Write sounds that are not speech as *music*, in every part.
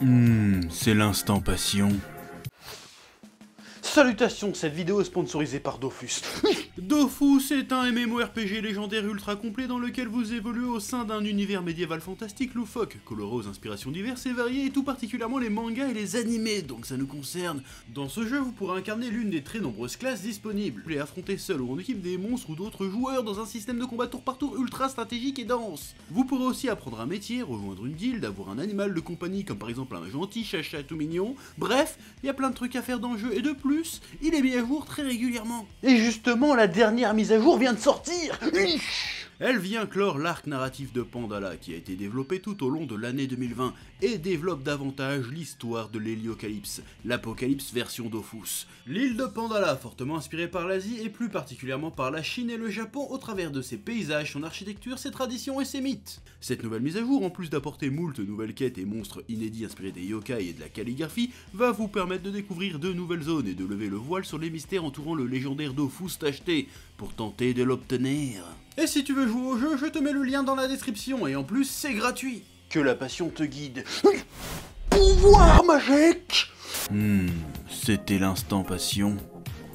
Hmm, c'est l'instant passion. Salutations, cette vidéo est sponsorisée par Dofus. *laughs* Dofus est un MMORPG légendaire ultra complet dans lequel vous évoluez au sein d'un univers médiéval fantastique loufoque, coloré aux inspirations diverses et variées, et tout particulièrement les mangas et les animés, donc ça nous concerne. Dans ce jeu, vous pourrez incarner l'une des très nombreuses classes disponibles, et affronter seul ou en équipe des monstres ou d'autres joueurs dans un système de combat tour par tour ultra stratégique et dense. Vous pourrez aussi apprendre un métier, rejoindre une guilde, avoir un animal de compagnie comme par exemple un gentil chacha tout mignon, bref, il y a plein de trucs à faire dans le jeu, et de plus, il est mis à jour très régulièrement. Et justement, la dernière mise à jour vient de sortir. Elle vient clore l'arc narratif de Pandala qui a été développé tout au long de l'année 2020 et développe davantage l'histoire de l'Héliocalypse, l'Apocalypse version Dofus. L'île de Pandala, fortement inspirée par l'Asie et plus particulièrement par la Chine et le Japon au travers de ses paysages, son architecture, ses traditions et ses mythes. Cette nouvelle mise à jour, en plus d'apporter moult nouvelles quêtes et monstres inédits inspirés des yokai et de la calligraphie, va vous permettre de découvrir de nouvelles zones et de lever le voile sur les mystères entourant le légendaire Dofus tacheté pour tenter de l'obtenir. Et si tu veux jouer au jeu, je te mets le lien dans la description, et en plus c'est gratuit Que la passion te guide Pouvoir magique hmm, c'était l'instant passion.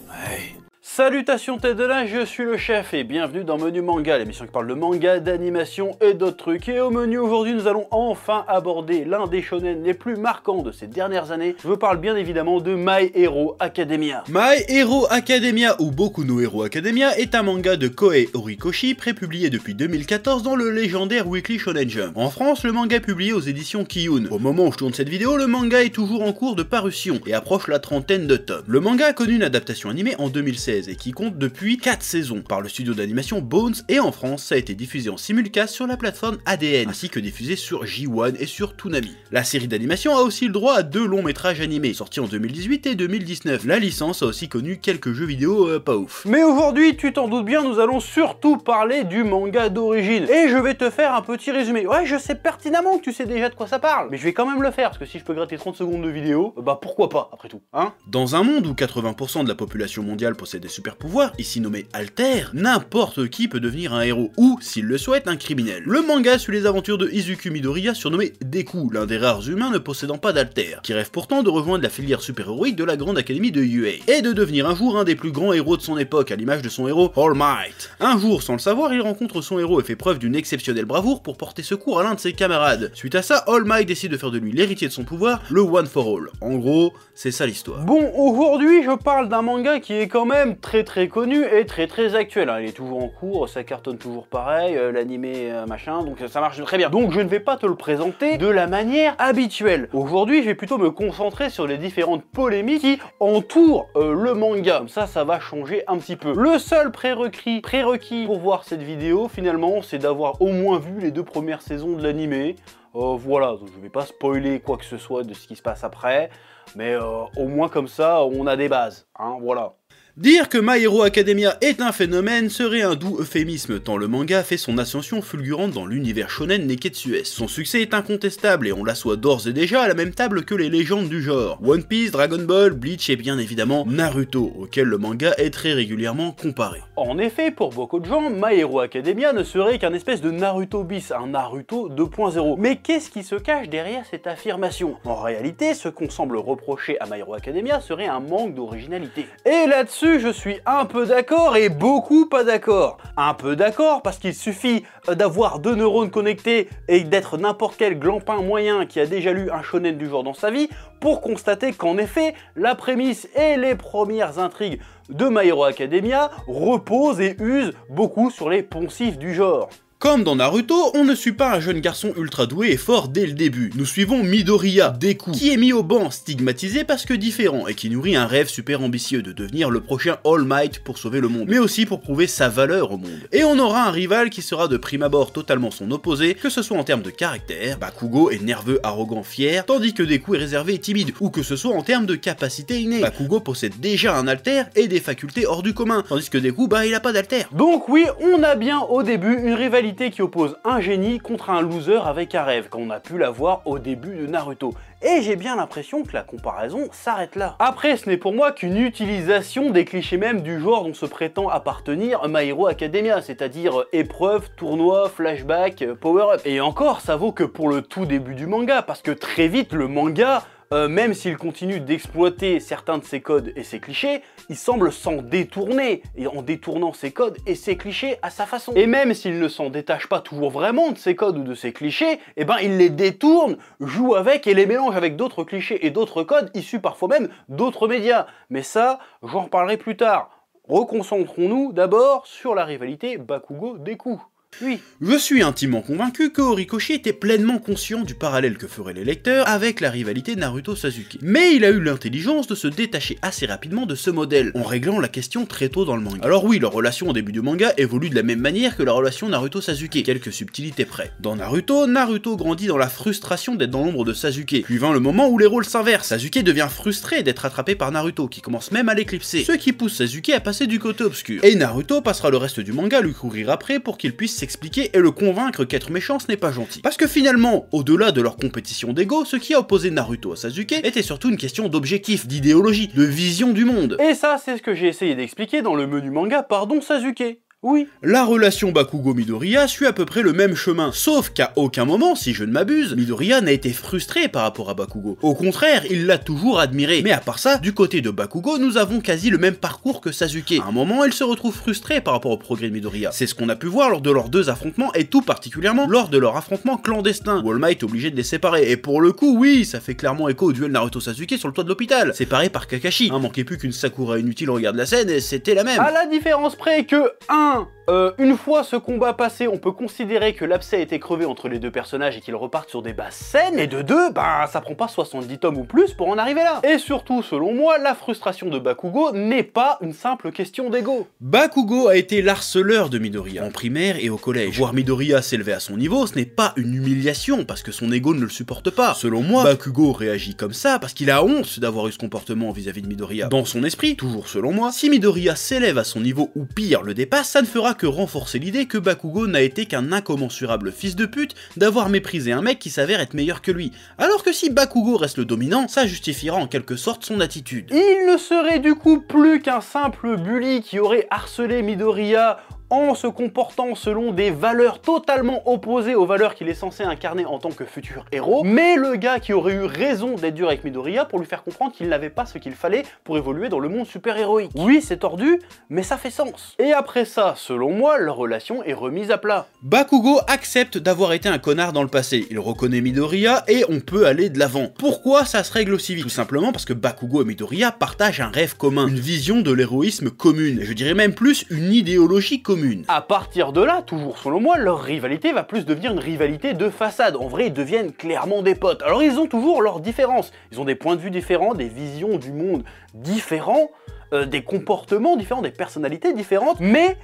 Ouais. Salutations tête de linge, je suis le chef et bienvenue dans Menu Manga, l'émission qui parle de manga, d'animation et d'autres trucs. Et au menu aujourd'hui, nous allons enfin aborder l'un des shonen les plus marquants de ces dernières années. Je vous parle bien évidemment de My Hero Academia. My Hero Academia ou Boku no Hero Academia est un manga de Koei Horikoshi prépublié depuis 2014 dans le légendaire Weekly Shonen Jump. En France, le manga est publié aux éditions Kiyun. Au moment où je tourne cette vidéo, le manga est toujours en cours de parution et approche la trentaine de tomes. Le manga a connu une adaptation animée en 2016 et qui compte depuis 4 saisons par le studio d'animation Bones et en France ça a été diffusé en simulcast sur la plateforme ADN ainsi que diffusé sur J1 et sur Toonami. La série d'animation a aussi le droit à deux longs métrages animés sortis en 2018 et 2019. La licence a aussi connu quelques jeux vidéo euh, pas ouf. Mais aujourd'hui tu t'en doutes bien nous allons surtout parler du manga d'origine et je vais te faire un petit résumé. Ouais je sais pertinemment que tu sais déjà de quoi ça parle mais je vais quand même le faire parce que si je peux gratter 30 secondes de vidéo bah pourquoi pas après tout hein Dans un monde où 80% de la population mondiale possède des super pouvoir, ici nommé Alter, n'importe qui peut devenir un héros ou, s'il le souhaite, un criminel. Le manga suit les aventures de Izuku Midoriya, surnommé Deku, l'un des rares humains ne possédant pas d'Alter, qui rêve pourtant de rejoindre la filière super-héroïque de la grande académie de Yuei. et de devenir un jour un des plus grands héros de son époque, à l'image de son héros All Might. Un jour, sans le savoir, il rencontre son héros et fait preuve d'une exceptionnelle bravoure pour porter secours à l'un de ses camarades. Suite à ça, All Might décide de faire de lui l'héritier de son pouvoir, le One for All. En gros, c'est ça l'histoire. Bon, aujourd'hui, je parle d'un manga qui est quand même très très connu et très très actuel. Hein. Il est toujours en cours, ça cartonne toujours pareil, l'anime, euh, l'animé euh, machin, donc ça marche très bien. Donc je ne vais pas te le présenter de la manière habituelle. Aujourd'hui, je vais plutôt me concentrer sur les différentes polémiques qui entourent euh, le manga. ça, ça va changer un petit peu. Le seul prérequis, prérequis pour voir cette vidéo, finalement, c'est d'avoir au moins vu les deux premières saisons de l'animé. voilà, donc je vais pas spoiler quoi que ce soit de ce qui se passe après, mais au moins comme ça, on a des bases, hein, voilà. Dire que My Hero Academia est un phénomène serait un doux euphémisme tant le manga fait son ascension fulgurante dans l'univers shonen Neketsu-S. Son succès est incontestable et on l'assoit d'ores et déjà à la même table que les légendes du genre. One Piece, Dragon Ball, Bleach et bien évidemment Naruto, auquel le manga est très régulièrement comparé. En effet, pour beaucoup de gens, My Hero Academia ne serait qu'un espèce de Naruto bis, un Naruto 2.0. Mais qu'est-ce qui se cache derrière cette affirmation En réalité, ce qu'on semble reprocher à My Hero Academia serait un manque d'originalité. Et là-dessus, je suis un peu d'accord et beaucoup pas d'accord. Un peu d'accord parce qu'il suffit euh, d'avoir deux neurones connectés et d'être n'importe quel glampin moyen qui a déjà lu un shonen du genre dans sa vie pour constater qu'en effet, la prémisse et les premières intrigues de My Hero Academia reposent et usent beaucoup sur les poncifs du genre. Comme dans Naruto, on ne suit pas un jeune garçon ultra doué et fort dès le début. Nous suivons Midoriya, Deku, qui est mis au banc, stigmatisé parce que différent, et qui nourrit un rêve super ambitieux de devenir le prochain All Might pour sauver le monde, mais aussi pour prouver sa valeur au monde. Et on aura un rival qui sera de prime abord totalement son opposé, que ce soit en termes de caractère, Bakugo est nerveux, arrogant, fier, tandis que Deku est réservé et timide, ou que ce soit en termes de capacité innée. Bakugo possède déjà un alter et des facultés hors du commun, tandis que Deku, bah il a pas d'alter. Donc oui, on a bien au début une rivalité qui oppose un génie contre un loser avec un rêve, qu'on a pu la voir au début de Naruto. Et j'ai bien l'impression que la comparaison s'arrête là. Après, ce n'est pour moi qu'une utilisation des clichés même du genre dont se prétend appartenir My Hero Academia, c'est-à-dire euh, épreuve, tournoi, flashback, euh, power-up. Et encore, ça vaut que pour le tout début du manga, parce que très vite, le manga euh, même s'il continue d'exploiter certains de ses codes et ses clichés, il semble s'en détourner, et en détournant ses codes et ses clichés à sa façon. Et même s'il ne s'en détache pas toujours vraiment de ses codes ou de ses clichés, eh ben il les détourne, joue avec et les mélange avec d'autres clichés et d'autres codes issus parfois même d'autres médias. Mais ça, j'en reparlerai plus tard. Reconcentrons-nous d'abord sur la rivalité Bakugo-Deku. Oui. Je suis intimement convaincu que Horikoshi était pleinement conscient du parallèle que feraient les lecteurs avec la rivalité Naruto-Sasuke. Mais il a eu l'intelligence de se détacher assez rapidement de ce modèle, en réglant la question très tôt dans le manga. Alors oui, leur relation au début du manga évolue de la même manière que la relation Naruto-Sasuke, quelques subtilités près. Dans Naruto, Naruto grandit dans la frustration d'être dans l'ombre de Sasuke, puis vint le moment où les rôles s'inversent. Sasuke devient frustré d'être attrapé par Naruto, qui commence même à l'éclipser, ce qui pousse Sasuke à passer du côté obscur. Et Naruto passera le reste du manga à lui courir après pour qu'il puisse expliquer et le convaincre qu'être méchant ce n'est pas gentil. Parce que finalement, au-delà de leur compétition d'ego, ce qui a opposé Naruto à Sasuke était surtout une question d'objectif, d'idéologie, de vision du monde. Et ça, c'est ce que j'ai essayé d'expliquer dans le menu manga Pardon Sasuke, oui. La relation Bakugo-Midoriya suit à peu près le même chemin, sauf qu'à aucun moment, si je ne m'abuse, Midoriya n'a été frustré par rapport à Bakugo. Au contraire, il l'a toujours admiré. Mais à part ça, du côté de Bakugo, nous avons quasi le même parcours que Sasuke. À un moment, elle se retrouve frustrée par rapport au progrès de Midoriya. C'est ce qu'on a pu voir lors de leurs deux affrontements, et tout particulièrement lors de leur affrontement clandestin, où All est obligé de les séparer. Et pour le coup, oui, ça fait clairement écho au duel Naruto-Sasuke sur le toit de l'hôpital, séparé par Kakashi. Un manquait plus qu'une Sakura inutile regarde la scène, et c'était la même. À la différence près que un. Huh? Euh, une fois ce combat passé, on peut considérer que l'abcès a été crevé entre les deux personnages et qu'ils repartent sur des bases saines, et de deux, ben ça prend pas 70 tomes ou plus pour en arriver là. Et surtout, selon moi, la frustration de Bakugo n'est pas une simple question d'ego. Bakugo a été l'harceleur de Midoriya, en primaire et au collège. Voir Midoriya s'élever à son niveau, ce n'est pas une humiliation, parce que son ego ne le supporte pas. Selon moi, Bakugo réagit comme ça parce qu'il a honte d'avoir eu ce comportement vis-à-vis de Midoriya. Dans son esprit, toujours selon moi, si Midoriya s'élève à son niveau ou pire le dépasse, ça ne fera que renforcer l'idée que Bakugo n'a été qu'un incommensurable fils de pute d'avoir méprisé un mec qui s'avère être meilleur que lui, alors que si Bakugo reste le dominant, ça justifiera en quelque sorte son attitude. Il ne serait du coup plus qu'un simple bully qui aurait harcelé Midoriya en se comportant selon des valeurs totalement opposées aux valeurs qu'il est censé incarner en tant que futur héros, mais le gars qui aurait eu raison d'être dur avec Midoriya pour lui faire comprendre qu'il n'avait pas ce qu'il fallait pour évoluer dans le monde super-héroïque. Oui, c'est tordu, mais ça fait sens. Et après ça, selon moi, leur relation est remise à plat. Bakugo accepte d'avoir été un connard dans le passé, il reconnaît Midoriya et on peut aller de l'avant. Pourquoi ça se règle aussi vite Tout simplement parce que Bakugo et Midoriya partagent un rêve commun, une vision de l'héroïsme commune, je dirais même plus une idéologie commune a À partir de là, toujours selon moi, leur rivalité va plus devenir une rivalité de façade. En vrai, ils deviennent clairement des potes. Alors ils ont toujours leurs différences. Ils ont des points de vue différents, des visions du monde différents, euh, des comportements différents, des personnalités différentes, mais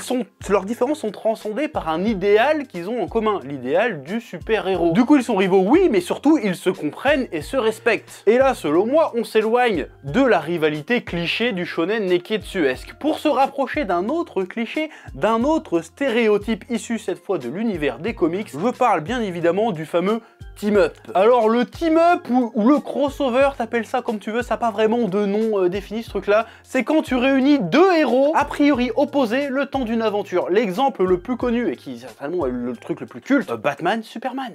sont, leurs différences sont transcendées par un idéal qu'ils ont en commun, l'idéal du super-héros. Du coup, ils sont rivaux, oui, mais surtout, ils se comprennent et se respectent. Et là, selon moi, on s'éloigne de la rivalité cliché du shonen neketsuesque pour se rapprocher d'un autre cliché, d'un autre stéréotype issu cette fois de l'univers des comics. Je parle bien évidemment du fameux team-up. Alors le team-up ou, le crossover, t'appelles ça comme tu veux, ça n'a pas vraiment de nom euh, défini ce truc-là, c'est quand tu réunis deux héros, a priori opposés, le temps d'une aventure. L'exemple le plus connu et qui certainement est le truc le plus culte, Batman, Superman.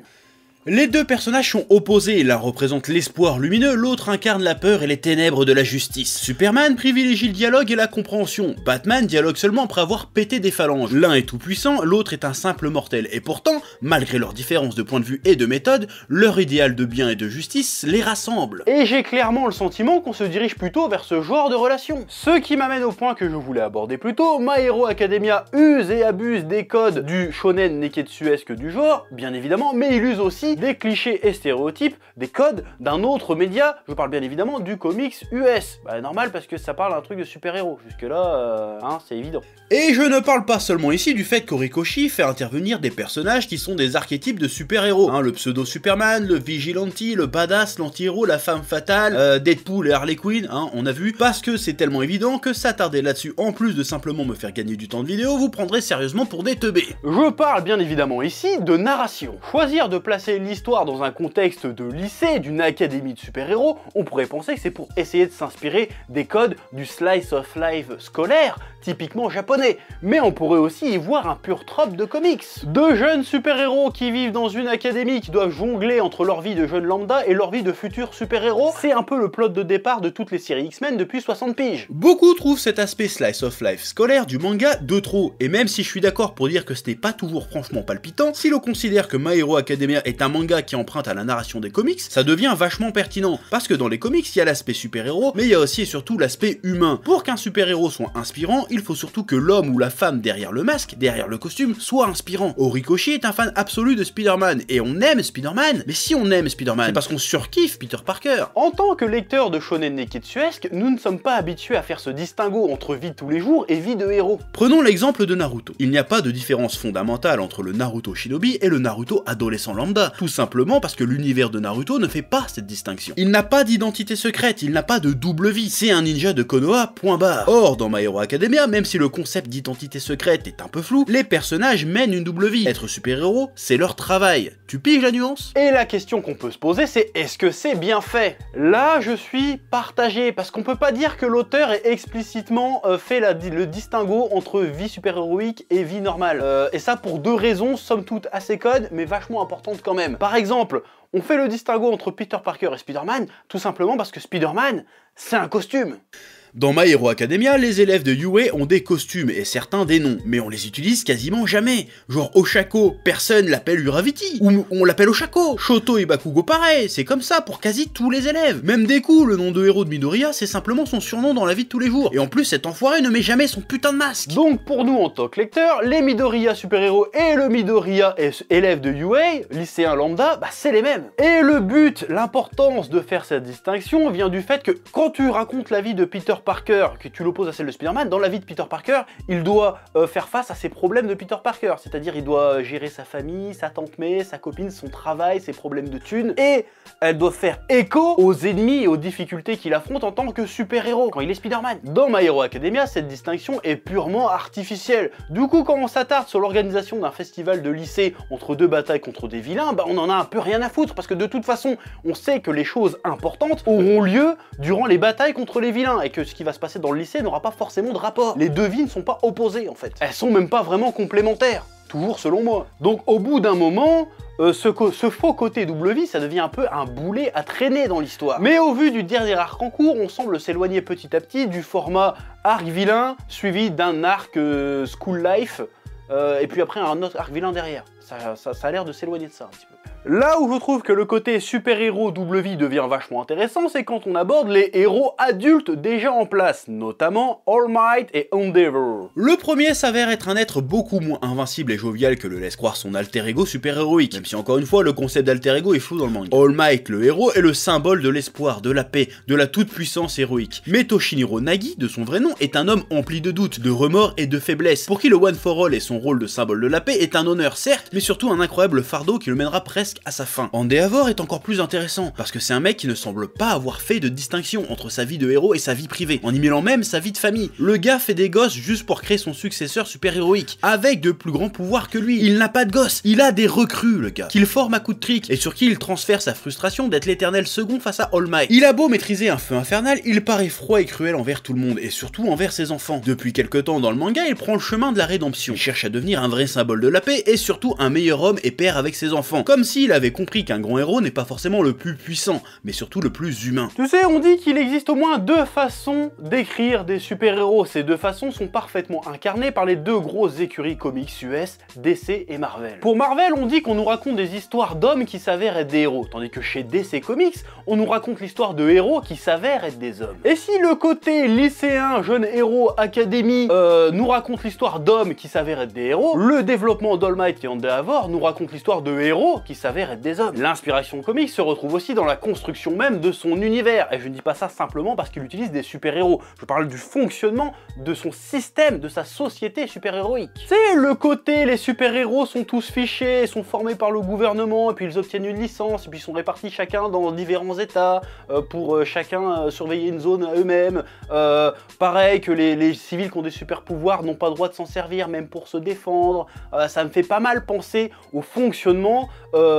Les deux personnages sont opposés, l'un représente l'espoir lumineux, l'autre incarne la peur et les ténèbres de la justice. Superman privilégie le dialogue et la compréhension, Batman dialogue seulement après avoir pété des phalanges. L'un est tout puissant, l'autre est un simple mortel, et pourtant, malgré leurs différences de point de vue et de méthode, leur idéal de bien et de justice les rassemble. Et j'ai clairement le sentiment qu'on se dirige plutôt vers ce genre de relation. Ce qui m'amène au point que je voulais aborder plus tôt, My Hero Academia use et abuse des codes du shonen neketsuesque du genre, bien évidemment, mais il use aussi des clichés et stéréotypes, des codes d'un autre média. Je parle bien évidemment du comics US. Bah, normal parce que ça parle un truc de super-héros. Jusque-là, euh, hein, c'est évident. Et je ne parle pas seulement ici du fait qu'Orikoshi fait intervenir des personnages qui sont des archétypes de super-héros. Hein, le pseudo-Superman, le vigilante, le badass, l'anti-héros, la femme fatale, euh, Deadpool et Harley Quinn, hein, on a vu. Parce que c'est tellement évident que s'attarder là-dessus en plus de simplement me faire gagner du temps de vidéo, vous prendrez sérieusement pour des teubés. Je parle bien évidemment ici de narration. Choisir de placer l'histoire dans un contexte de lycée, d'une académie de super-héros, on pourrait penser que c'est pour essayer de s'inspirer des codes du slice of life scolaire, typiquement japonais. Mais on pourrait aussi y voir un pur trope de comics. Deux jeunes super-héros qui vivent dans une académie, qui doivent jongler entre leur vie de jeune lambda et leur vie de futur super-héros, c'est un peu le plot de départ de toutes les séries X-Men depuis 60 piges. Beaucoup trouvent cet aspect slice of life scolaire du manga de trop, et même si je suis d'accord pour dire que ce n'est pas toujours franchement palpitant, si l'on considère que My Hero Academia est un manga qui emprunte à la narration des comics, ça devient vachement pertinent. Parce que dans les comics, il y a l'aspect super-héros, mais il y a aussi et surtout l'aspect humain. Pour qu'un super-héros soit inspirant, il faut surtout que l'homme ou la femme derrière le masque, derrière le costume, soit inspirant. Horikoshi est un fan absolu de Spider-Man, et on aime Spider-Man, mais si on aime Spider-Man, c'est parce qu'on surkiffe Peter Parker. En tant que lecteur de Shonen Neketsuesque, nous ne sommes pas habitués à faire ce distinguo entre vie de tous les jours et vie de héros. Prenons l'exemple de Naruto. Il n'y a pas de différence fondamentale entre le Naruto Shinobi et le Naruto adolescent lambda tout simplement parce que l'univers de Naruto ne fait pas cette distinction. Il n'a pas d'identité secrète, il n'a pas de double vie, c'est un ninja de Konoha, point barre. Or, dans My Hero Academia, même si le concept d'identité secrète est un peu flou, les personnages mènent une double vie. Être super-héros, c'est leur travail. Tu piges la nuance Et la question qu'on peut se poser, c'est est-ce que c'est bien fait Là, je suis partagé, parce qu'on peut pas dire que l'auteur ait explicitement euh, fait le distinguo entre vie super-héroïque et vie normale. Euh, et ça pour deux raisons, somme toute assez codes, mais vachement importantes quand même. Par exemple, on fait le distinguo entre Peter Parker et Spider-Man tout simplement parce que Spider-Man, c'est un costume. Dans My Hero Academia, les élèves de Yue ont des costumes et certains des noms, mais on les utilise quasiment jamais. Genre Oshako, personne l'appelle Uraviti, ou on l'appelle Oshako. Shoto et Bakugo pareil, c'est comme ça pour quasi tous les élèves. Même Deku, le nom de héros de Midoriya, c'est simplement son surnom dans la vie de tous les jours. Et en plus, cet enfoiré ne met jamais son putain de masque. Donc pour nous en tant que lecteurs, les Midoriya super-héros et le Midoriya élève de Yue, lycéen lambda, bah c'est les mêmes. Et le but, l'importance de faire cette distinction vient du fait que quand tu racontes la vie de Peter Parker, que tu l'opposes à celle de Spider-Man, dans la vie de Peter Parker, il doit euh, faire face à ses problèmes de Peter Parker. C'est-à-dire, il doit euh, gérer sa famille, sa tante May, sa copine, son travail, ses problèmes de thunes, et elle doit faire écho aux ennemis et aux difficultés qu'il affronte en tant que super-héros quand il est Spider-Man. Dans My Hero Academia, cette distinction est purement artificielle. Du coup, quand on s'attarde sur l'organisation d'un festival de lycée entre deux batailles contre des vilains, bah on en a un peu rien à foutre, parce que de toute façon, on sait que les choses importantes auront lieu durant les batailles contre les vilains, et que ce qui va se passer dans le lycée n'aura pas forcément de rapport. Les deux vies ne sont pas opposées en fait. Elles sont même pas vraiment complémentaires. Toujours selon moi. Donc au bout d'un moment, euh, ce, faux côté double vie, ça devient un peu un boulet à traîner dans l'histoire. Mais au vu du dernier arc en cours, on semble s'éloigner petit à petit du format arc vilain suivi d'un arc euh, school life, euh, et puis après un autre arc vilain derrière. Ça, ça a l'air de s'éloigner de ça un petit peu. Là où je trouve que le côté super-héros double vie devient vachement intéressant, c'est quand on aborde les héros adultes déjà en place, notamment All Might et Endeavor. Le premier s'avère être un être beaucoup moins invincible et jovial que le laisse croire son alter ego super-héroïque, même si encore une fois le concept d'alter ego est fou dans le manga. All Might, le héros, est le symbole de l'espoir, de la paix, de la toute-puissance héroïque. Mais Toshiniro Nagi, de son vrai nom, est un homme empli de doutes, de remords et de faiblesses, pour qui le One for All et son rôle de symbole de la paix est un honneur certes, mais surtout un incroyable fardeau qui le mènera presque à sa fin. Andéavor est encore plus intéressant, parce que c'est un mec qui ne semble pas avoir fait de distinction entre sa vie de héros et sa vie privée, en y mêlant même sa vie de famille. Le gars fait des gosses juste pour créer son successeur super-héroïque, avec de plus grands pouvoirs que lui. Il n'a pas de gosses, il a des recrues, le gars, qu'il forme à coup de trick, et sur qui il transfère sa frustration d'être l'éternel second face à All Might. Il a beau maîtriser un feu infernal, il paraît froid et cruel envers tout le monde, et surtout envers ses enfants. Depuis quelque temps dans le manga, il prend le chemin de la rédemption. Il cherche à devenir un vrai symbole de la paix, et surtout un meilleur homme et père avec ses enfants. Comme si il avait compris qu'un grand héros n'est pas forcément le plus puissant, mais surtout le plus humain. Tu sais, on dit qu'il existe au moins deux façons d'écrire des super-héros. Ces deux façons sont parfaitement incarnées par les deux grosses écuries comics US, DC et Marvel. Pour Marvel, on dit qu'on nous raconte des histoires d'hommes qui s'avèrent être des héros, tandis que chez DC Comics, on nous raconte l'histoire de héros qui s'avèrent être des hommes. Et si le côté lycéen, jeune héros, académie, euh, nous raconte l'histoire d'hommes qui s'avèrent être des héros, le développement d'All Might et Endeavor nous raconte l'histoire de héros qui s'avèrent être des hommes. L'inspiration comique se retrouve aussi dans la construction même de son univers, et je ne dis pas ça simplement parce qu'il utilise des super-héros, je parle du fonctionnement de son système, de sa société super-héroïque. C'est le côté les super-héros sont tous fichés, sont formés par le gouvernement, et puis ils obtiennent une licence, et puis ils sont répartis chacun dans différents états, euh, pour euh, chacun euh, surveiller une zone à eux-mêmes, pareil que les, civils qui ont des super-pouvoirs n'ont pas le droit de s'en servir, même pour se défendre, ça me fait pas mal penser au fonctionnement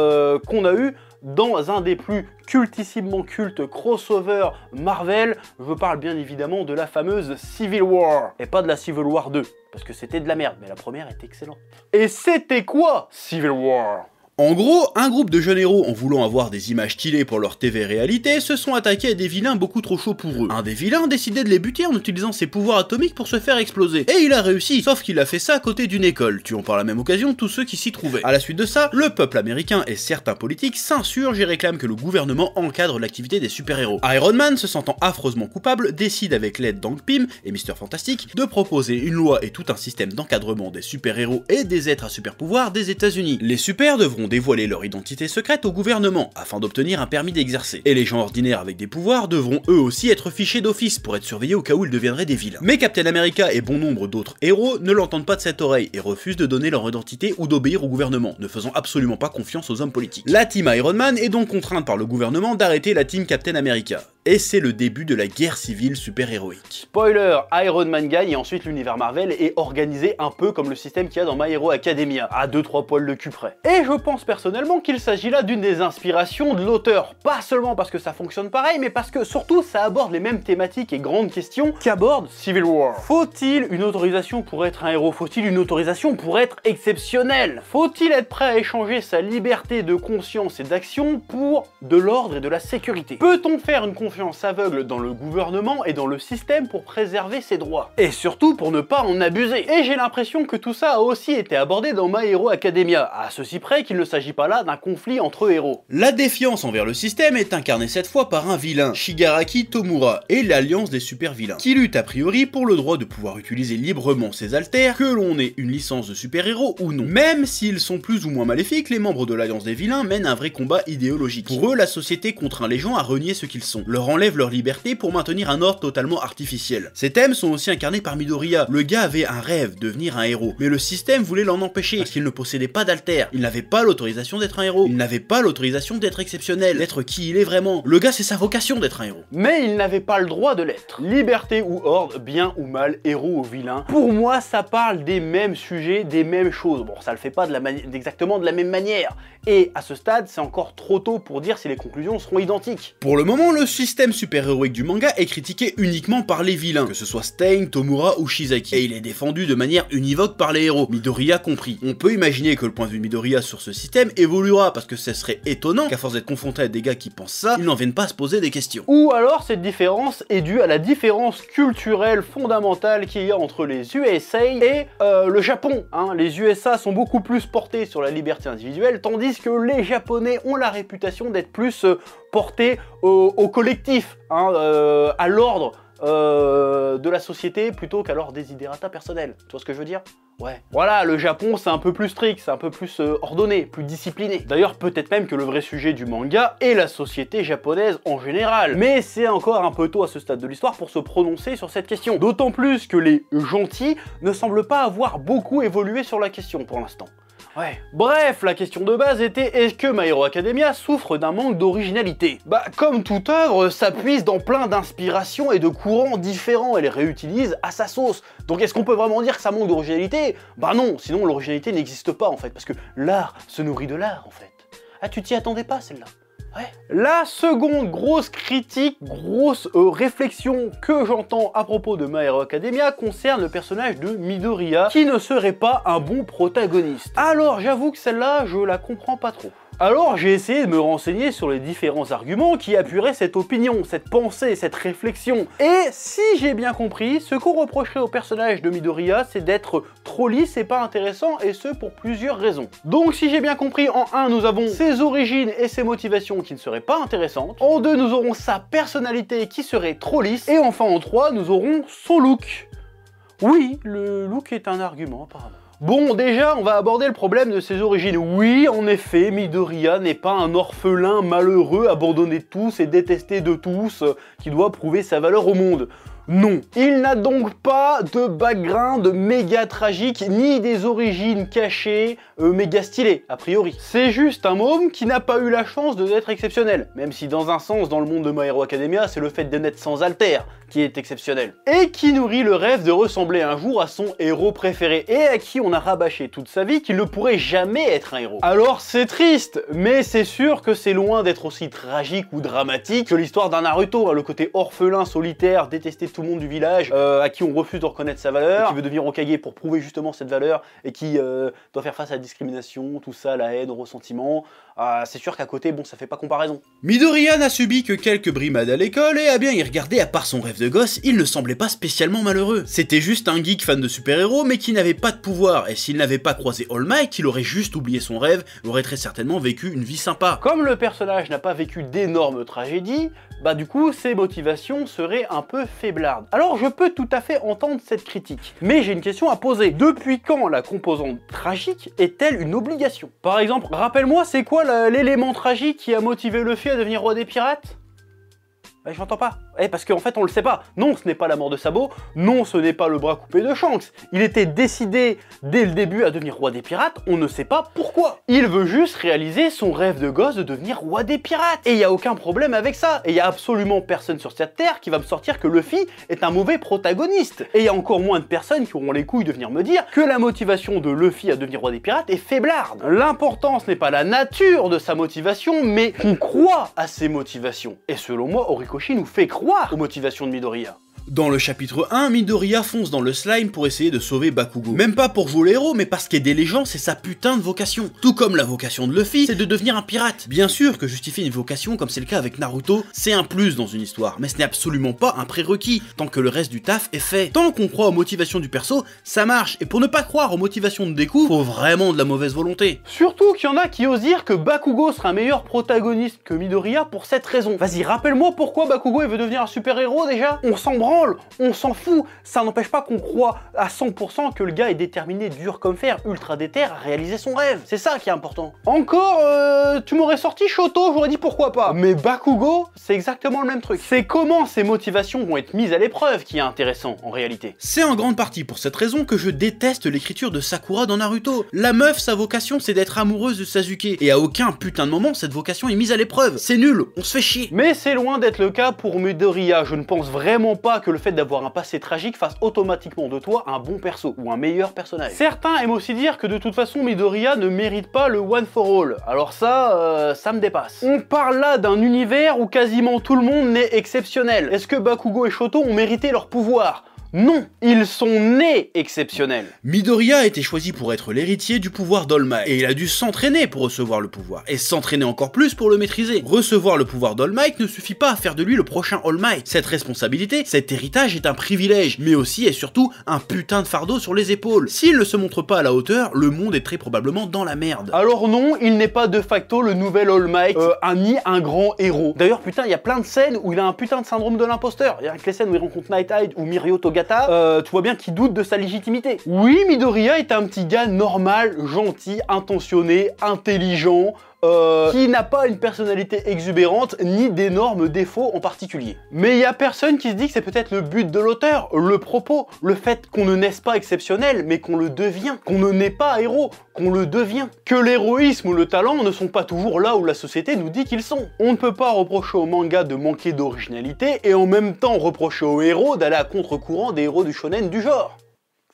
euh, qu'on a eu dans un des plus cultissimement cultes crossover Marvel. Je parle bien évidemment de la fameuse Civil War. Et pas de la Civil War 2, parce que c'était de la merde, mais la première était excellente. Et c'était quoi Civil War en gros, un groupe de jeunes héros en voulant avoir des images stylées pour leur TV réalité se sont attaqués à des vilains beaucoup trop chauds pour eux. Un des vilains décidait de les buter en utilisant ses pouvoirs atomiques pour se faire exploser. Et il a réussi, sauf qu'il a fait ça à côté d'une école, tuant par la même occasion tous ceux qui s'y trouvaient. À la suite de ça, le peuple américain et certains politiques s'insurgent et réclament que le gouvernement encadre l'activité des super-héros. Iron Man, se sentant affreusement coupable, décide avec l'aide Pym et Mister Fantastic de proposer une loi et tout un système d'encadrement des super-héros et des êtres à super-pouvoirs des états unis Les super devront dévoiler leur identité secrète au gouvernement afin d'obtenir un permis d'exercer. Et les gens ordinaires avec des pouvoirs devront eux aussi être fichés d'office pour être surveillés au cas où ils deviendraient des vilains. Mais Captain America et bon nombre d'autres héros ne l'entendent pas de cette oreille et refusent de donner leur identité ou d'obéir au gouvernement, ne faisant absolument pas confiance aux hommes politiques. La team Iron Man est donc contrainte par le gouvernement d'arrêter la team Captain America et c'est le début de la guerre civile super-héroïque. Spoiler, Iron Man gagne et ensuite l'univers Marvel est organisé un peu comme le système qu'il y a dans My Hero Academia, à 2-3 poils de cul près. Et je personnellement qu'il s'agit là d'une des inspirations de l'auteur, pas seulement parce que ça fonctionne pareil, mais parce que surtout ça aborde les mêmes thématiques et grandes questions qu'aborde Civil War. Faut-il une autorisation pour être un héros Faut-il une autorisation pour être exceptionnel Faut-il être prêt à échanger sa liberté de conscience et d'action pour de l'ordre et de la sécurité Peut-on faire une confiance aveugle dans le gouvernement et dans le système pour préserver ses droits Et surtout pour ne pas en abuser. Et j'ai l'impression que tout ça a aussi été abordé dans My Hero Academia, à ceci près qu'il ne s'agit pas là d'un conflit entre héros. La défiance envers le système est incarnée cette fois par un vilain, Shigaraki Tomura, et l'alliance des super-vilains, qui lutte a priori pour le droit de pouvoir utiliser librement ses altères, que l'on ait une licence de super-héros ou non. Même s'ils sont plus ou moins maléfiques, les membres de l'alliance des vilains mènent un vrai combat idéologique. Pour eux, la société contraint les gens à renier ce qu'ils sont, leur enlève leur liberté pour maintenir un ordre totalement artificiel. Ces thèmes sont aussi incarnés par Midoriya. Le gars avait un rêve, devenir un héros, mais le système voulait l'en empêcher, parce qu'il ne possédait pas d'alter, il n'avait pas Autorisation d'être un héros. Il n'avait pas l'autorisation d'être exceptionnel, d'être qui il est vraiment. Le gars, c'est sa vocation d'être un héros. Mais il n'avait pas le droit de l'être. Liberté ou ordre, bien ou mal, héros ou vilain, pour moi, ça parle des mêmes sujets, des mêmes choses. Bon, ça le fait pas de la exactement de la même manière. Et à ce stade, c'est encore trop tôt pour dire si les conclusions seront identiques. Pour le moment, le système super-héroïque du manga est critiqué uniquement par les vilains, que ce soit Stein, Tomura ou Shizaki. Et il est défendu de manière univoque par les héros, Midoriya compris. On peut imaginer que le point de vue de Midoriya sur ce évoluera, parce que ce serait étonnant qu'à force d'être confronté à des gars qui pensent ça, ils n'en viennent pas à se poser des questions. Ou alors cette différence est due à la différence culturelle fondamentale qu'il y a entre les USA et euh, le Japon. Hein. Les USA sont beaucoup plus portés sur la liberté individuelle, tandis que les Japonais ont la réputation d'être plus euh, portés au, collectif, hein, euh, à l'ordre, euh, de la société plutôt qu'alors des désiderata personnels. Tu vois ce que je veux dire Ouais. Voilà, le Japon, c'est un peu plus strict, c'est un peu plus euh, ordonné, plus discipliné. D'ailleurs, peut-être même que le vrai sujet du manga est la société japonaise en général. Mais c'est encore un peu tôt à ce stade de l'histoire pour se prononcer sur cette question. D'autant plus que les gentils ne semblent pas avoir beaucoup évolué sur la question pour l'instant. Ouais. Bref, la question de base était est-ce que My Academia souffre d'un manque d'originalité Bah, comme toute œuvre, ça puise dans plein d'inspirations et de courants différents et les réutilise à sa sauce. Donc est-ce qu'on peut vraiment dire que ça manque d'originalité Bah non, sinon l'originalité n'existe pas en fait, parce que l'art se nourrit de l'art en fait. Ah, tu t'y attendais pas celle-là la seconde grosse critique, grosse euh, réflexion que j'entends à propos de My Hero Academia concerne le personnage de Midoriya, qui ne serait pas un bon protagoniste. Alors j'avoue que celle-là, je la comprends pas trop. Alors j'ai essayé de me renseigner sur les différents arguments qui appuieraient cette opinion, cette pensée, cette réflexion. Et si j'ai bien compris, ce qu'on reprocherait au personnage de Midoriya, c'est d'être trop lisse et pas intéressant, et ce pour plusieurs raisons. Donc si j'ai bien compris, en 1 nous avons ses origines et ses motivations qui ne seraient pas intéressantes, en 2 nous aurons sa personnalité qui serait trop lisse, et enfin en 3 nous aurons son look. Oui, le look est un argument apparemment. Bon, déjà, on va aborder le problème de ses origines. Oui, en effet, Midoriya n'est pas un orphelin malheureux, abandonné de tous et détesté de tous, euh, qui doit prouver sa valeur au monde. Non. Il n'a donc pas de background méga tragique, ni des origines cachées euh, méga stylées, a priori. C'est juste un môme qui n'a pas eu la chance de d'être exceptionnel, même si dans un sens, dans le monde de My Hero Academia, c'est le fait de naître sans alter qui est exceptionnel. Et qui nourrit le rêve de ressembler un jour à son héros préféré, et à qui on a rabâché toute sa vie qu'il ne pourrait jamais être un héros. Alors c'est triste, mais c'est sûr que c'est loin d'être aussi tragique ou dramatique que l'histoire d'un Naruto, hein, le côté orphelin, solitaire, détesté tout le monde du village euh, à qui on refuse de reconnaître sa valeur, qui veut devenir cahier pour prouver justement cette valeur et qui euh, doit faire face à la discrimination, tout ça, la haine, au ressentiment. Ah, c'est sûr qu'à côté, bon, ça fait pas comparaison. Midoriya n'a subi que quelques brimades à l'école et à bien y regardait, à part son rêve de gosse, il ne semblait pas spécialement malheureux. C'était juste un geek fan de super-héros mais qui n'avait pas de pouvoir et s'il n'avait pas croisé All Might, il aurait juste oublié son rêve, aurait très certainement vécu une vie sympa. Comme le personnage n'a pas vécu d'énormes tragédies, bah du coup ses motivations seraient un peu faiblardes. Alors je peux tout à fait entendre cette critique, mais j'ai une question à poser. Depuis quand la composante tragique est-elle une obligation Par exemple, rappelle-moi c'est quoi l'élément tragique qui a motivé le fait à devenir roi des pirates bah, Je pas. Eh, parce qu'en fait, on le sait pas. Non, ce n'est pas la mort de Sabot. Non, ce n'est pas le bras coupé de Shanks. Il était décidé dès le début à devenir roi des pirates. On ne sait pas pourquoi. Il veut juste réaliser son rêve de gosse de devenir roi des pirates. Et il n'y a aucun problème avec ça. Et il n'y a absolument personne sur cette terre qui va me sortir que Luffy est un mauvais protagoniste. Et il y a encore moins de personnes qui auront les couilles de venir me dire que la motivation de Luffy à devenir roi des pirates est faiblarde. L'important, ce n'est pas la nature de sa motivation, mais qu'on croit à ses motivations. Et selon moi, Horikoshi nous fait croire aux motivations de Midoriya. Dans le chapitre 1, Midoriya fonce dans le slime pour essayer de sauver Bakugo. Même pas pour jouer héros, mais parce qu'aider les gens, c'est sa putain de vocation. Tout comme la vocation de Luffy, c'est de devenir un pirate. Bien sûr que justifier une vocation, comme c'est le cas avec Naruto, c'est un plus dans une histoire, mais ce n'est absolument pas un prérequis, tant que le reste du taf est fait. Tant qu'on croit aux motivations du perso, ça marche, et pour ne pas croire aux motivations de Deku, faut vraiment de la mauvaise volonté. Surtout qu'il y en a qui osent dire que Bakugo sera un meilleur protagoniste que Midoriya pour cette raison. Vas-y, rappelle-moi pourquoi Bakugo veut devenir un super-héros déjà On s'en branle on s'en fout. Ça n'empêche pas qu'on croit à 100% que le gars est déterminé, dur comme fer, ultra déter à réaliser son rêve. C'est ça qui est important. Encore, euh, tu m'aurais sorti Shoto, j'aurais dit pourquoi pas. Mais Bakugo, c'est exactement le même truc. C'est comment ces motivations vont être mises à l'épreuve qui est intéressant en réalité. C'est en grande partie pour cette raison que je déteste l'écriture de Sakura dans Naruto. La meuf, sa vocation, c'est d'être amoureuse de Sasuke. Et à aucun putain de moment, cette vocation est mise à l'épreuve. C'est nul, on se fait chier. Mais c'est loin d'être le cas pour Midoriya. Je ne pense vraiment pas que le fait d'avoir un passé tragique fasse automatiquement de toi un bon perso ou un meilleur personnage. Certains aiment aussi dire que de toute façon Midoriya ne mérite pas le one for all. Alors ça, euh, ça me dépasse. On parle là d'un univers où quasiment tout le monde n'est exceptionnel. Est-ce que Bakugo et Shoto ont mérité leur pouvoir non, ils sont nés exceptionnels. Midoriya a été choisi pour être l'héritier du pouvoir Might et il a dû s'entraîner pour recevoir le pouvoir, et s'entraîner encore plus pour le maîtriser. Recevoir le pouvoir Might ne suffit pas à faire de lui le prochain All Might. Cette responsabilité, cet héritage est un privilège, mais aussi et surtout un putain de fardeau sur les épaules. S'il ne se montre pas à la hauteur, le monde est très probablement dans la merde. Alors non, il n'est pas de facto le nouvel All Might, un, euh. euh, ni un grand héros. D'ailleurs, putain, il y a plein de scènes où il a un putain de syndrome de l'imposteur. Il y a les scènes où il rencontre Night ou Mirio euh, tu vois bien qu'il doute de sa légitimité. Oui, Midoriya est un petit gars normal, gentil, intentionné, intelligent, euh, qui n'a pas une personnalité exubérante ni d'énormes défauts en particulier. Mais il y a personne qui se dit que c'est peut-être le but de l'auteur, le propos, le fait qu'on ne naisse pas exceptionnel, mais qu'on le devient, qu'on ne naît pas héros, qu'on le devient, que l'héroïsme ou le talent ne sont pas toujours là où la société nous dit qu'ils sont. On ne peut pas reprocher au manga de manquer d'originalité et en même temps reprocher aux héros d'aller à contre-courant des héros du shonen du genre.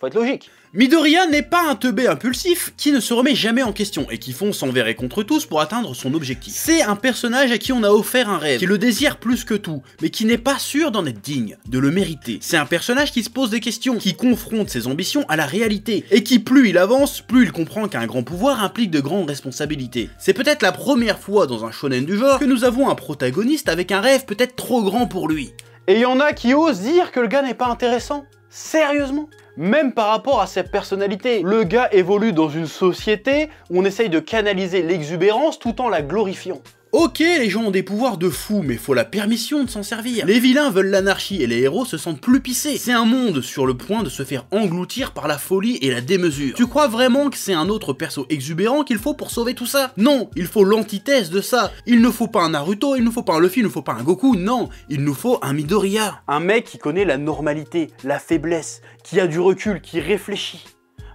Faut être logique. Midoriya n'est pas un teubé impulsif qui ne se remet jamais en question et qui fonce envers et contre tous pour atteindre son objectif. C'est un personnage à qui on a offert un rêve, qui le désire plus que tout, mais qui n'est pas sûr d'en être digne, de le mériter. C'est un personnage qui se pose des questions, qui confronte ses ambitions à la réalité, et qui plus il avance, plus il comprend qu'un grand pouvoir implique de grandes responsabilités. C'est peut-être la première fois dans un shonen du genre que nous avons un protagoniste avec un rêve peut-être trop grand pour lui. Et il y en a qui osent dire que le gars n'est pas intéressant. Sérieusement Même par rapport à sa personnalité, le gars évolue dans une société où on essaye de canaliser l'exubérance tout en la glorifiant. Ok, les gens ont des pouvoirs de fous, mais faut la permission de s'en servir. Les vilains veulent l'anarchie et les héros se sentent plus pissés. C'est un monde sur le point de se faire engloutir par la folie et la démesure. Tu crois vraiment que c'est un autre perso exubérant qu'il faut pour sauver tout ça Non, il faut l'antithèse de ça. Il ne faut pas un Naruto, il ne faut pas un Luffy, il ne faut pas un Goku, non, il nous faut un Midoriya. Un mec qui connaît la normalité, la faiblesse, qui a du recul, qui réfléchit.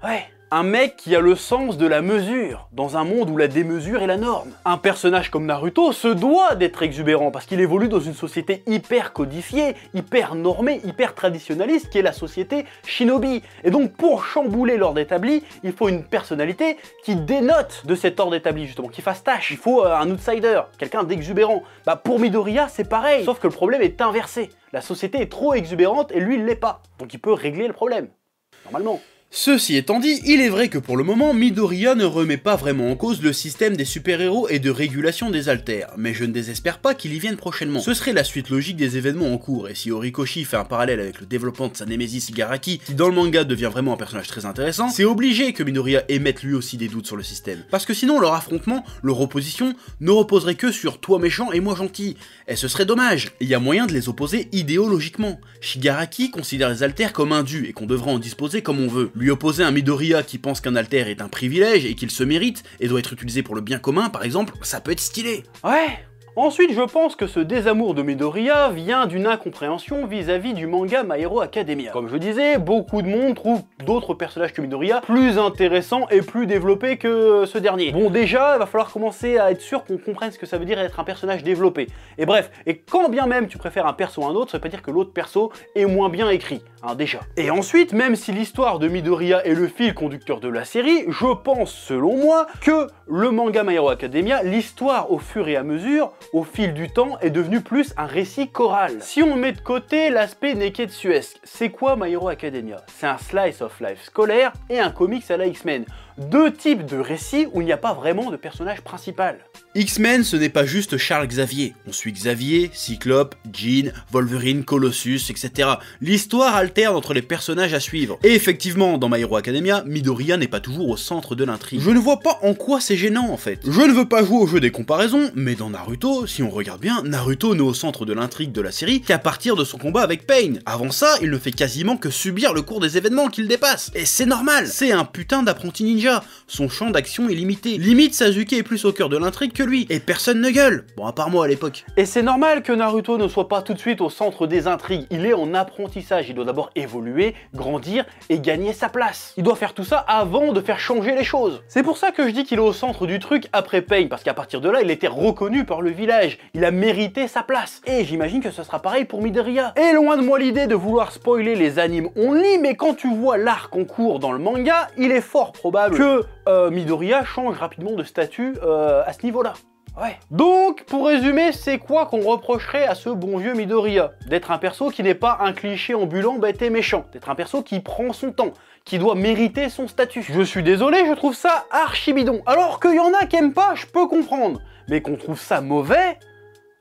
Ouais, un mec qui a le sens de la mesure, dans un monde où la démesure est la norme. Un personnage comme Naruto se doit d'être exubérant, parce qu'il évolue dans une société hyper codifiée, hyper normée, hyper traditionnaliste, qui est la société shinobi. Et donc pour chambouler l'ordre établi, il faut une personnalité qui dénote de cet ordre établi, justement, qui fasse tâche. Il faut euh, un outsider, quelqu'un d'exubérant. Bah pour Midoriya, c'est pareil, sauf que le problème est inversé. La société est trop exubérante et lui, il l'est pas. Donc il peut régler le problème, normalement. Ceci étant dit, il est vrai que pour le moment, Midoriya ne remet pas vraiment en cause le système des super-héros et de régulation des altères, mais je ne désespère pas qu'il y vienne prochainement. Ce serait la suite logique des événements en cours, et si Horikoshi fait un parallèle avec le développement de sa némésis Shigaraki, qui dans le manga devient vraiment un personnage très intéressant, c'est obligé que Midoriya émette lui aussi des doutes sur le système. Parce que sinon, leur affrontement, leur opposition, ne reposerait que sur toi méchant et moi gentil, et ce serait dommage. Il y a moyen de les opposer idéologiquement. Shigaraki considère les alters comme indus et qu'on devra en disposer comme on veut. Lui opposer un Midoriya qui pense qu'un alter est un privilège et qu'il se mérite et doit être utilisé pour le bien commun, par exemple, ça peut être stylé. Ouais, Ensuite, je pense que ce désamour de Midoriya vient d'une incompréhension vis-à-vis du manga My Academia. Comme je disais, beaucoup de monde trouve d'autres personnages que Midoriya plus intéressants et plus développés que ce dernier. Bon déjà, il va falloir commencer à être sûr qu'on comprenne ce que ça veut dire être un personnage développé. Et bref, et quand bien même tu préfères un perso à un autre, ça veut pas dire que l'autre perso est moins bien écrit, hein, déjà. Et ensuite, même si l'histoire de Midoriya est le fil conducteur de la série, je pense, selon moi, que le manga My Academia, l'histoire au fur et à mesure, au fil du temps, est devenu plus un récit choral. Si on met de côté l'aspect neketsuesque, c'est quoi My Hero Academia C'est un slice of life scolaire et un comics à la X-Men. Deux types de récits où il n'y a pas vraiment de personnage principal. X-Men, ce n'est pas juste Charles Xavier. On suit Xavier, Cyclope, Jean, Wolverine, Colossus, etc. L'histoire alterne entre les personnages à suivre. Et effectivement, dans My Hero Academia, Midoriya n'est pas toujours au centre de l'intrigue. Je ne vois pas en quoi c'est gênant en fait. Je ne veux pas jouer au jeu des comparaisons, mais dans Naruto, si on regarde bien, Naruto n'est au centre de l'intrigue de la série qu'à partir de son combat avec Pain. Avant ça, il ne fait quasiment que subir le cours des événements qu'il dépasse. Et c'est normal, c'est un putain d'apprenti ninja. Son champ d'action est limité. Limite, Sasuke est plus au cœur de l'intrigue que lui, et personne ne gueule. Bon, à part moi à l'époque. Et c'est normal que Naruto ne soit pas tout de suite au centre des intrigues. Il est en apprentissage, il doit d'abord évoluer, grandir et gagner sa place. Il doit faire tout ça avant de faire changer les choses. C'est pour ça que je dis qu'il est au centre du truc après Pain, parce qu'à partir de là, il était reconnu par le village. Il a mérité sa place. Et j'imagine que ce sera pareil pour Midoriya. Et loin de moi l'idée de vouloir spoiler les animes on lit, mais quand tu vois l'arc en cours dans le manga, il est fort probable que euh, Midoriya change rapidement de statut euh, à ce niveau-là. Ouais. Donc, pour résumer, c'est quoi qu'on reprocherait à ce bon vieux Midoriya D'être un perso qui n'est pas un cliché ambulant bête et méchant, d'être un perso qui prend son temps, qui doit mériter son statut. Je suis désolé, je trouve ça archi bidon. Alors qu'il y en a qui aiment pas, je peux comprendre. Mais qu'on trouve ça mauvais,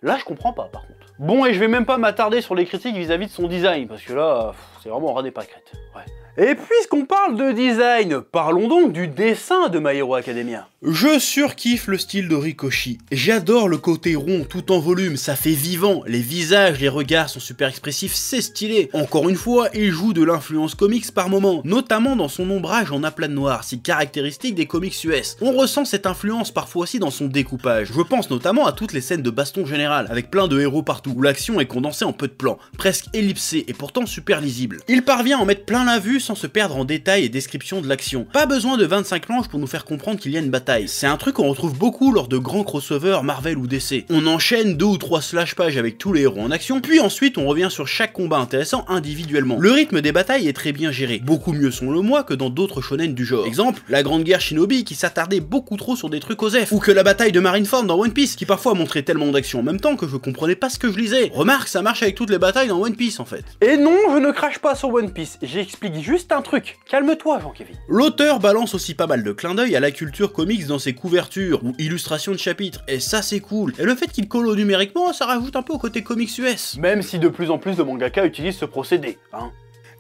là je comprends pas par contre. Bon, et je vais même pas m'attarder sur les critiques vis-à-vis de son design, parce que là, c'est vraiment ras des pâquerettes. Ouais. Et puisqu'on parle de design, parlons donc du dessin de My Hero Academia. Je surkiffe le style de Rikoshi. J'adore le côté rond tout en volume, ça fait vivant, les visages, les regards sont super expressifs, c'est stylé. Encore une fois, il joue de l'influence comics par moment, notamment dans son ombrage en aplat noir, si caractéristique des comics US. On ressent cette influence parfois aussi dans son découpage. Je pense notamment à toutes les scènes de baston général, avec plein de héros partout, où l'action est condensée en peu de plans, presque ellipsée et pourtant super lisible. Il parvient à en mettre plein la vue sans se perdre en détails et descriptions de l'action. Pas besoin de 25 planches pour nous faire comprendre qu'il y a une bataille. C'est un truc qu'on retrouve beaucoup lors de grands crossovers Marvel ou DC. On enchaîne deux ou trois slash pages avec tous les héros en action, puis ensuite on revient sur chaque combat intéressant individuellement. Le rythme des batailles est très bien géré, beaucoup mieux sont le moi que dans d'autres shonen du genre. Exemple, la grande guerre shinobi qui s'attardait beaucoup trop sur des trucs aux F, ou que la bataille de Marineford dans One Piece qui parfois montrait tellement d'action en même temps que je comprenais pas ce que je lisais. Remarque, ça marche avec toutes les batailles dans One Piece en fait. Et non, je ne crache pas sur One Piece, j'explique juste juste un truc. Calme-toi, Jean-Kevin. L'auteur balance aussi pas mal de clins d'œil à la culture comics dans ses couvertures ou illustrations de chapitres, et ça c'est cool. Et le fait qu'il colo numériquement, ça rajoute un peu au côté comics US. Même si de plus en plus de mangaka utilisent ce procédé, hein.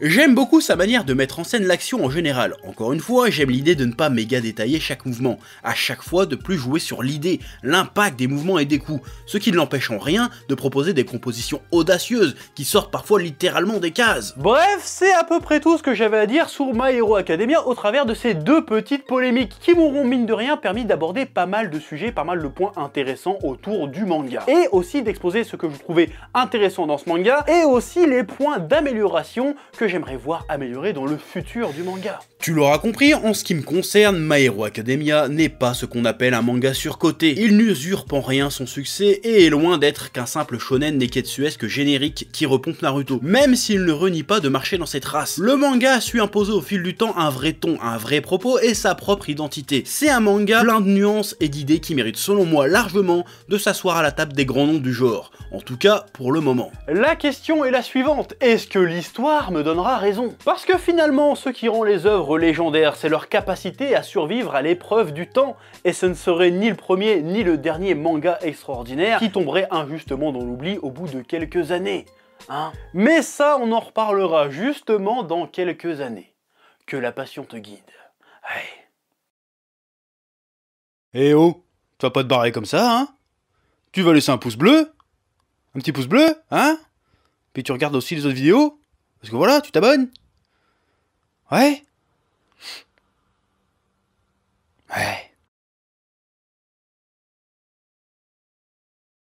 J'aime beaucoup sa manière de mettre en scène l'action en général. Encore une fois, j'aime l'idée de ne pas méga détailler chaque mouvement, à chaque fois de plus jouer sur l'idée, l'impact des mouvements et des coups, ce qui ne l'empêche en rien de proposer des compositions audacieuses qui sortent parfois littéralement des cases. Bref, c'est à peu près tout ce que j'avais à dire sur My Hero Academia au travers de ces deux petites polémiques qui m'auront mine de rien permis d'aborder pas mal de sujets, pas mal de points intéressants autour du manga. Et aussi d'exposer ce que je trouvais intéressant dans ce manga et aussi les points d'amélioration que j'ai j'aimerais voir améliorer dans le futur du manga. Tu l'auras compris, en ce qui me concerne, My Academia n'est pas ce qu'on appelle un manga surcoté. Il n'usurpe en rien son succès et est loin d'être qu'un simple shonen neketsuesque générique qui repompe Naruto, même s'il ne renie pas de marcher dans cette race. Le manga a su imposer au fil du temps un vrai ton, un vrai propos et sa propre identité. C'est un manga plein de nuances et d'idées qui mérite selon moi largement de s'asseoir à la table des grands noms du genre, en tout cas pour le moment. La question est la suivante, est-ce que l'histoire me donnera raison Parce que finalement, ce qui rend les œuvres légendaires, légendaire, c'est leur capacité à survivre à l'épreuve du temps, et ce ne serait ni le premier ni le dernier manga extraordinaire qui tomberait injustement dans l'oubli au bout de quelques années. Hein Mais ça, on en reparlera justement dans quelques années. Que la passion te guide. Eh oh, tu vas pas te barrer comme ça, hein Tu vas laisser un pouce bleu Un petit pouce bleu, hein Puis tu regardes aussi les autres vidéos Parce que voilà, tu t'abonnes Ouais 哎。